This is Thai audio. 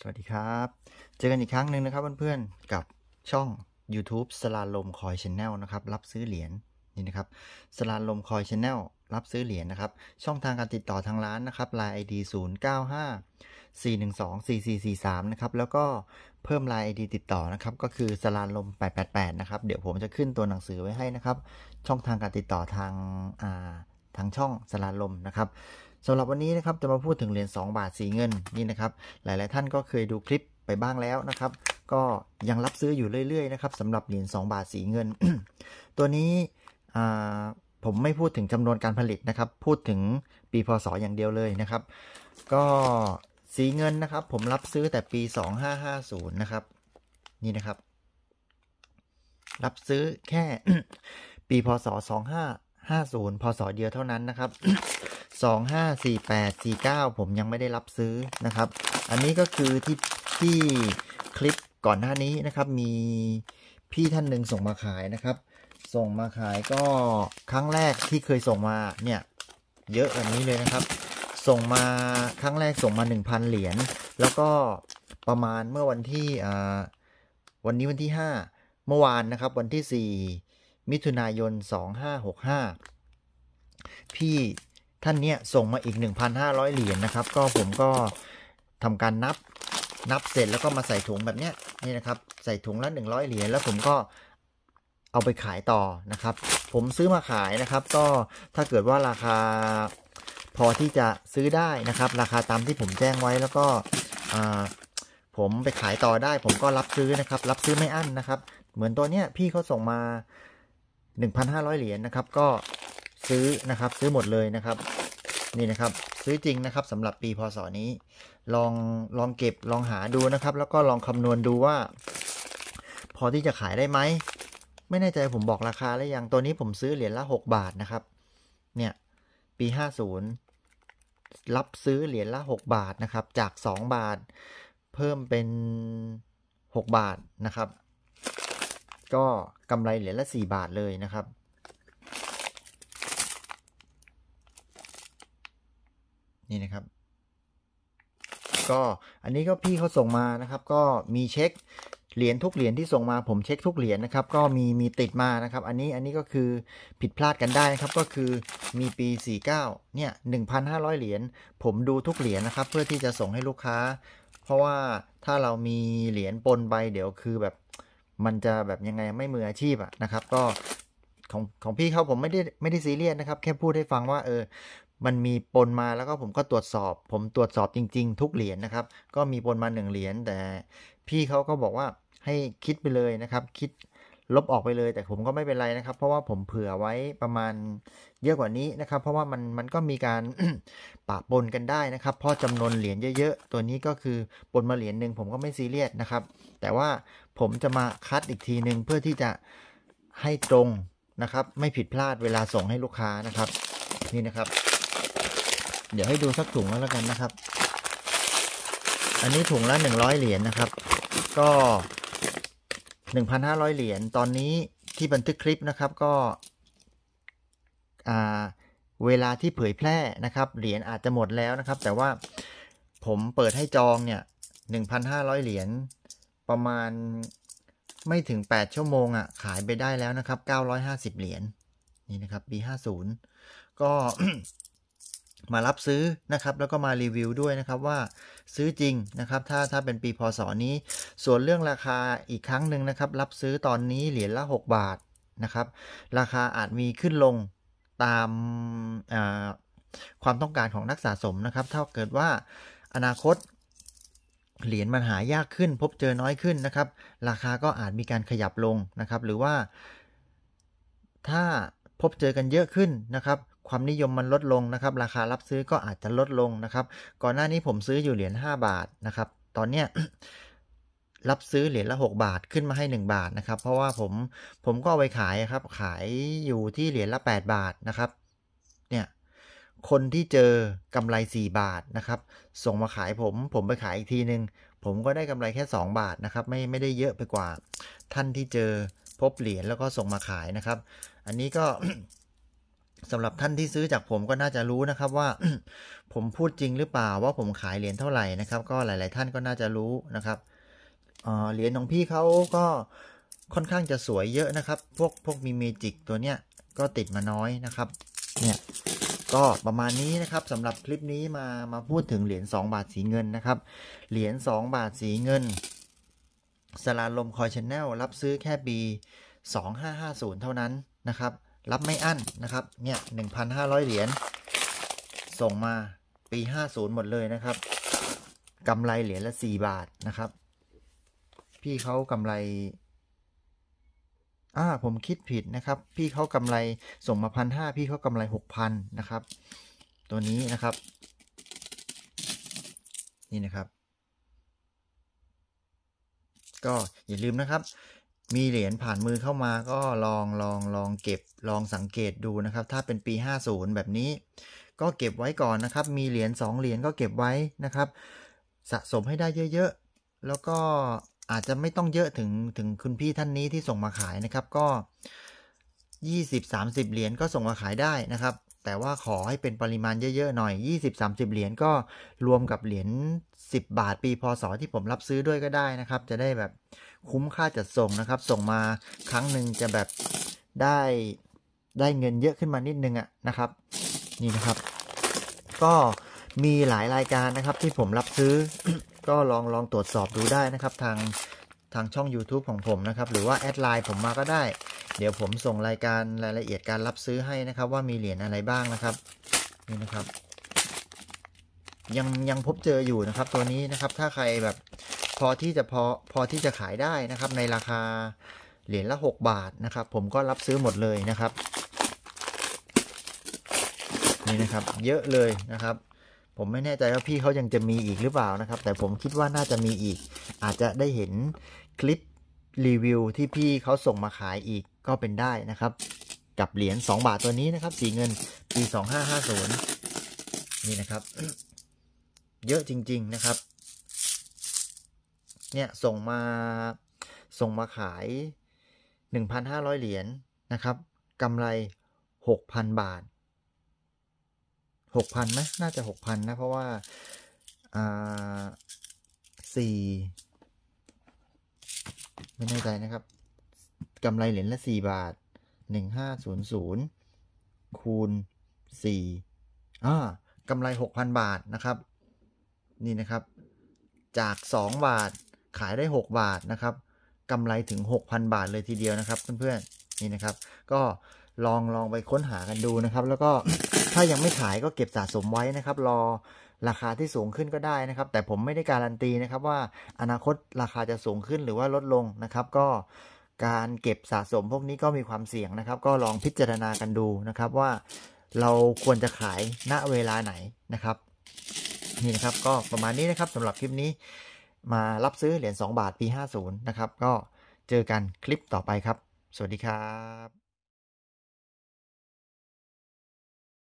สวัสดีครับ เจอกันอีกครั้งหนึ่งนะครับเพื่อนๆ กับช่อง YouTube สลาลมคอยชแนลนะครับรับซื้อเหรียญนี่นะครับสลาลมคอยชแนลรับซื้อเหรียญนะครับช่องทางการติดต่อทางร้านนะครับลาย์เก้าห้าสี่หนึ่่่่งงสสสสสอีีีามนะครับแล้วก็เพิ่มลายดีติดต่อนะครับก็คือสลาลมแแปปดดแปดนะครับเดี๋ยวผมจะขึ้นตัวหนังสือไว้ให้นะครับช่องทางการติดต่อทางอ่าทางช่องสลาลมนะครับสำหรับวันนี้นะครับ จะมาพูดถึงเหรียญ2บาทสีเงิน นี่นะครับ หลาย ๆ ท่านก็เคยดูคลิปไปบ้างแล้วนะครับ ก็ยังรับซื้ออยู่เรื่อยๆนะครับสำหรับเหรียญ2บาทสีเงิน ตัวนี้ผมไม่พูดถึงจำนวนการผลิตนะครับ พูดถึงปีพศ อย่างเดียวเลยนะครับ ก็สีเงินนะครับ ผมรับซื้อแต่ปี 2550นะครับนี่นะครับรับซื้อแค่ปีพศ50พศเดียวเท่านั้นนะครับ2548 49 ผมยังไม่ได้รับซื้อนะครับ อันนี้ก็คือที่ที่คลิปก่อนหน้านี้นะครับ มีพี่ท่านหนึ่งส่งมาขายนะครับ ส่งมาขายก็ครั้งแรกที่เคยส่งมาเนี่ยเยอะแบบนี้เลยนะครับ ส่งมาครั้งแรกส่งมา1,000 เหรียญแล้วก็ประมาณเมื่อวันที่วันนี้วันที่ 5เมื่อวานนะครับ วันที่4มิถุนายน2565พี่ท่านเนี้ยส่งมาอีก1,500 เหรียญนนะครับ ก็ผมก็ทำการนับนับเสร็จแล้วก็มาใส่ถุงแบบเนี้ยนี่นะครับใส่ถุงละ100 เหรียญแล้ว ผมก็เอาไปขายต่อนะครับ ผมซื้อมาขายนะครับ ก็ถ้าเกิดว่าราคาพอที่จะซื้อได้นะครับ ราคาตามที่ผมแจ้งไว้แล้วก็ ผมไปขายต่อได้ ผมก็รับซื้อนะครับ รับซื้อไม่อั้นนะครับ เหมือนตัวเนี้ยพี่เขาส่งมา1,500 เหรียญนนะครับ ก็ซื้อนะครับซื้อหมดเลยนะครับ นี่นะครับซื้อจริงนะครับสำหรับปีพศนี้ ลองลองเก็บลองหาดูนะครับ แล้วก็ลองคำนวณดูว่า พอที่จะขายได้ไหม ไม่แน่ใจผมบอกราคาแล้วยังตัวนี้ผมซื้อเหรียญละ6 บาทนะครับ เนี่ย ปี 50รับซื้อเหรียญละ 6 บาทนะครับ จาก 2 บาท เพิ่มเป็น 6 บาทนะครับก็กำไรเหรียญละ4 บาทเลยนะครับนี่นะครับ ก็อันนี้ก็พี่เขาส่งมานะครับ ก็มีเช็คเหรียญทุกเหรียญที่ส่งมา ผมเช็คทุกเหรียญนะครับ ก็มีมีติดมานะครับ อันนี้อันนี้ก็คือผิดพลาดกันได้นะครับก็คือมีปี 49เนี่ย1,500 เหรียญผมดูทุกเหรียญนะครับ เพื่อที่จะส่งให้ลูกค้า เพราะว่าถ้าเรามีเหรียญปนไปเดี๋ยวคือแบบมันจะแบบยังไงไม่มืออาชีพอะนะครับ ก็ของของพี่เขาผมไม่ได้ไม่ได้ซีเรียสนะครับ แค่พูดให้ฟังว่าเออ มันมีปนมาแล้วก็ผมก็ตรวจสอบ ผมตรวจสอบจริง ๆ ทุกเหรียญนนะครับ ก็มีปนมาหนึ่งเหรียญแต่ พี่เขาก็บอกว่าให้คิดไปเลยนะครับ คิดลบออกไปเลย แต่ผมก็ไม่เป็นไรนะครับ เพราะว่าผมเผื่อไว้ประมาณเยอะกว่านี้นะครับ เพราะว่ามันมันก็มีการปะปนกันได้นะครับเพราะจำนวนเหรียญเยอะ ๆ ตัวนี้ก็คือปนมาเหรียญหนึ่งผมก็ไม่ซีเรียสนะครับ แต่ว่าผมจะมาคัดอีกทีหนึ่งเพื่อที่จะให้ตรงนะครับ ไม่ผิดพลาดเวลาส่งให้ลูกค้านะครับนี่นะครับ เดี๋ยวให้ดูสักถุงแล้วกันนะครับ อันนี้ถุงละหนึ่งร้อยเหรียญนะครับ ก็1,500 เหรียญตอนนี้ที่บันทึกคลิปนะครับ ก็เวลาที่เผยแพร่นะครับ เหรียญอาจจะหมดแล้วนะครับ แต่ว่าผมเปิดให้จองเนี่ย 1,500 เหรียญประมาณไม่ถึง 8 ชั่วโมงอะ่ะ ขายไปได้แล้วนะครับ 950 เหรียญนี่นะครับ B50 ก็มารับซื้อนะครับ แล้วก็มารีวิวด้วยนะครับว่าซื้อจริงนะครับ ถ้าถ้าเป็นปีพศนี้ ส่วนเรื่องราคาอีกครั้งหนึ่งนะครับ รับซื้อตอนนี้เหรียญละ 6 บาทนะครับ ราคาอาจมีขึ้นลงตามความต้องการของนักสะสมนะครับถ้าเกิดว่าอนาคต เหรียญมันหายากขึ้น พบเจอน้อยขึ้นนะครับ ราคาก็อาจมีการขยับลงนะครับ หรือว่า ถ้าพบเจอกันเยอะขึ้นนะครับความนิยมมันลดลงนะครับ ราคารับซื้อก็อาจจะลดลงนะครับ ก่อนหน้านี้ผมซื้ออยู่เหรียญ5บาทนะครับ ตอนเนี้ย รับซื้อเหรียญละ6บาทขึ้นมาให้1บาทนะครับ เพราะว่าผมผมก็เอาไปขายครับ ขายอยู่ที่เหรียญละ8บาทนะครับ เนี่ย คนที่เจอกำไร4บาทนะครับ ส่งมาขายผม ผมไปขายอีกทีหนึ่งผมก็ได้กำไรแค่ 2 บาทนะครับไม่ไม่ได้เยอะไปกว่า ท่านที่เจอ พบเหรียญแล้วก็ส่งมาขายนะครับ อันนี้ก็สำหรับท่านที่ซื้อจากผมก็น่าจะรู้นะครับ ว่าผมพูดจริงหรือเปล่า ว่าผมขายเหรียญเท่าไหร่นะครับ ก็หลาย ๆ ท่านก็น่าจะรู้นะครับเหรียญของพี่เขาก็ค่อนข้างจะสวยเยอะนะครับ พวกพวกมีเมจิกตัวเนี้ยก็ติดมาน้อยนะครับ เนี่ยก็ประมาณนี้นะครับสำหรับคลิปนี้มามาพูดถึงเหรียญ2บาทสีเงินนะครับเหรียญ2บาทสีเงินสลาลมคอยชแนลรับซื้อแค่ปี2550 เท่านั้นนะครับรับไม่อั้นนะครับ เนี่ยหนึ่งพันห้าร้อยเหรียญส่งมาปีห้าศูนย์หมดเลยนะครับกำไรเหรียญละสี่บาทนะครับ พี่เขากำไรอ่าผมคิดผิดนะครับ พี่เขากำไรส่งมาพันห้าพี่เขากำไรหกพันนะครับ ตัวนี้นะครับ นี่นะครับ ก็อย่าลืมนะครับมีเหรียญผ่านมือเข้ามา ก็ลองลองลองเก็บลองสังเกตดูนะครับ ถ้าเป็นปี 50 แบบนี้ ก็เก็บไว้ก่อนนะครับ มีเหรียญ2เหรียญก็เก็บไว้นะครับสะสมให้ได้เยอะ ๆ แล้วก็อาจจะไม่ต้องเยอะถึงถึงคุณพี่ท่านนี้ที่ส่งมาขายนะครับก็ 20-30 เหรียญก็ส่งมาขายได้นะครับแต่ว่าขอให้เป็นปริมาณเยอะๆหน่อย20-30เหรียญก็รวมกับเหรียญ10 บาทปีพศ ที่ผมรับซื้อด้วยก็ได้นะครับ จะได้แบบคุ้มค่าจัดส่งนะครับ ส่งมาครั้งหนึ่งจะแบบได้ได้เงินเยอะขึ้นมานิดนึงอะนะครับ นี่นะครับ ก็มีหลายรายการนะครับที่ผมรับซื้อ ก็ลองลองตรวจสอบดูได้นะครับทางทางช่อง YouTube ของผมนะครับ หรือว่าแอดไลน์ผมมาก็ได้เดี๋ยวผมส่งรายการรายละเอียดการรับซื้อให้นะครับ ว่ามีเหรียญอะไรบ้างนะครับนี่นะครับ ยังยังพบเจออยู่นะครับ ตัวนี้นะครับถ้าใครแบบพอที่จะพอพอที่จะขายได้นะครับ ในราคาเหรียญละ 6 บาทนะครับ ผมก็รับซื้อหมดเลยนะครับนี่นะครับ เยอะเลยนะครับ ผมไม่แน่ใจว่าพี่เขายังจะมีอีกหรือเปล่านะครับ แต่ผมคิดว่าน่าจะมีอีก อาจจะได้เห็นคลิปรีวิวที่พี่เขาส่งมาขายอีกก็เป็นได้นะครับ กับเหรียญ2บาทตัวนี้นะครับ สีเงินปี 2550 นี่นะครับ เยอะจริง ๆนะครับ เนี่ยส่งมาส่งมาขาย 1,500 เหรียญนะครับกำไร 6,000 บาท 6,000ไหมน่าจะ 6,000 นะเพราะว่า อ่า 4ไม่แน่ใจนะครับกำไรเหรียญละ 4 บาท 1500คูณ4อ่ากำไร 6,000 บาทนะครับ นี่นะครับ จาก 2 บาทขายได้ 6 บาทนะครับกำไรถึง 6,000 บาทเลยทีเดียวนะครับเพื่อนๆนี่นะครับ ก็ลองลองไปค้นหากันดูนะครับ แล้วก็ถ้ายังไม่ขายก็เก็บสะสมไว้นะครับ รอราคาที่สูงขึ้นก็ได้นะครับ แต่ผมไม่ได้การันตีนะครับ ว่าอนาคตราคาจะสูงขึ้นหรือว่าลดลงนะครับ ก็การเก็บสะสมพวกนี้ก็มีความเสี่ยงนะครับ ก็ลองพิจารณากันดูนะครับ ว่าเราควรจะขายณเวลาไหนนะครับ นี่นะครับ ก็ประมาณนี้นะครับสำหรับคลิปนี้มารับซื้อเหรียญ2บาทปี50นะครับ ก็เจอกันคลิปต่อไปครับ สวัสดีครับ